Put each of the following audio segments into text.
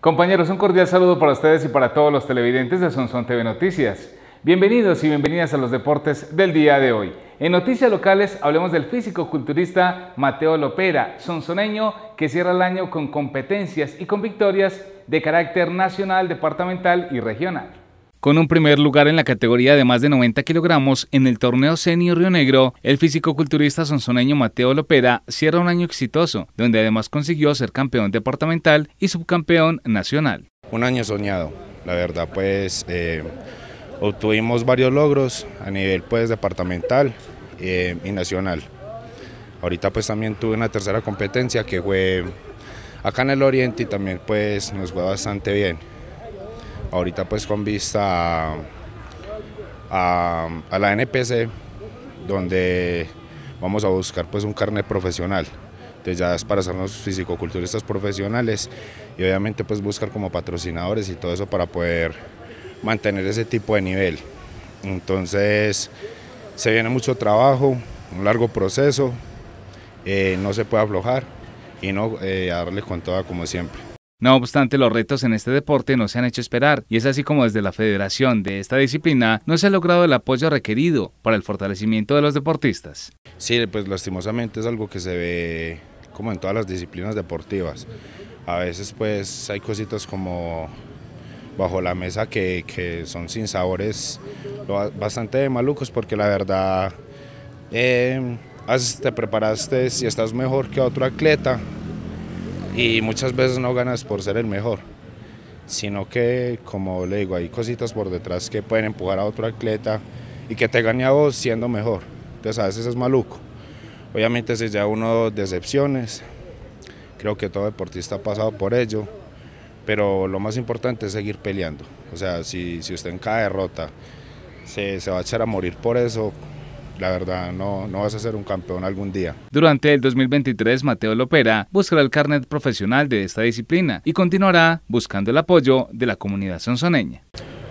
Compañeros, un cordial saludo para ustedes y para todos los televidentes de Sonson TV Noticias. Bienvenidos y bienvenidas a los deportes del día de hoy. En noticias locales hablemos del físico-culturista Mateo Lopera, sonsoneño que cierra el año con competencias y con victorias de carácter nacional, departamental y regional. Con un primer lugar en la categoría de más de 90 kilogramos en el torneo senior Río Negro, el físico-culturista sonsoneño Mateo Lopera cierra un año exitoso, donde además consiguió ser campeón departamental y subcampeón nacional. Un año soñado, la verdad, pues eh, obtuvimos varios logros a nivel pues departamental eh, y nacional. Ahorita pues también tuve una tercera competencia que fue acá en el Oriente y también pues nos fue bastante bien. Ahorita pues con vista a, la NPC, donde vamos a buscar pues un carnet profesional. Entonces ya es para hacernos fisicoculturistas profesionales y obviamente pues buscar como patrocinadores y todo eso para poder mantener ese tipo de nivel. Entonces se viene mucho trabajo, un largo proceso, eh, no se puede aflojar y no eh, darle con toda como siempre. No obstante, los retos en este deporte no se han hecho esperar, y es así como desde la federación de esta disciplina no se ha logrado el apoyo requerido para el fortalecimiento de los deportistas. Sí, pues lastimosamente es algo que se ve como en todas las disciplinas deportivas. A veces pues hay cositas como bajo la mesa que, son sin sabores bastante malucos porque la verdad eh, te preparaste si estás mejor que otro atleta y muchas veces no ganas por ser el mejor, sino que, como le digo, hay cositas por detrás que pueden empujar a otro atleta y que te gane a vos siendo mejor. Entonces a veces es maluco. Obviamente si ya uno decepciones, creo que todo deportista ha pasado por ello, pero lo más importante es seguir peleando. O sea, si, usted en cada derrota se, se va a echar a morir por eso, la verdad no, no vas a ser un campeón algún día. Durante el 2023, Mateo Lopera buscará el carnet profesional de esta disciplina y continuará buscando el apoyo de la comunidad sonzoneña.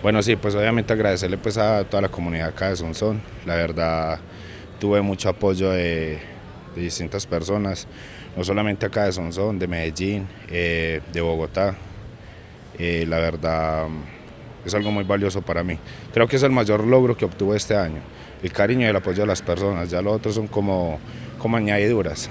Bueno, sí, pues obviamente agradecerle pues a toda la comunidad acá de Sonsón. La verdad, tuve mucho apoyo de, distintas personas, no solamente acá de Sonsón, de Medellín, eh, de Bogotá. Eh, la verdad es algo muy valioso para mí. Creo que es el mayor logro que obtuve este año, el cariño y el apoyo de las personas, ya lo otro son como, como añadiduras.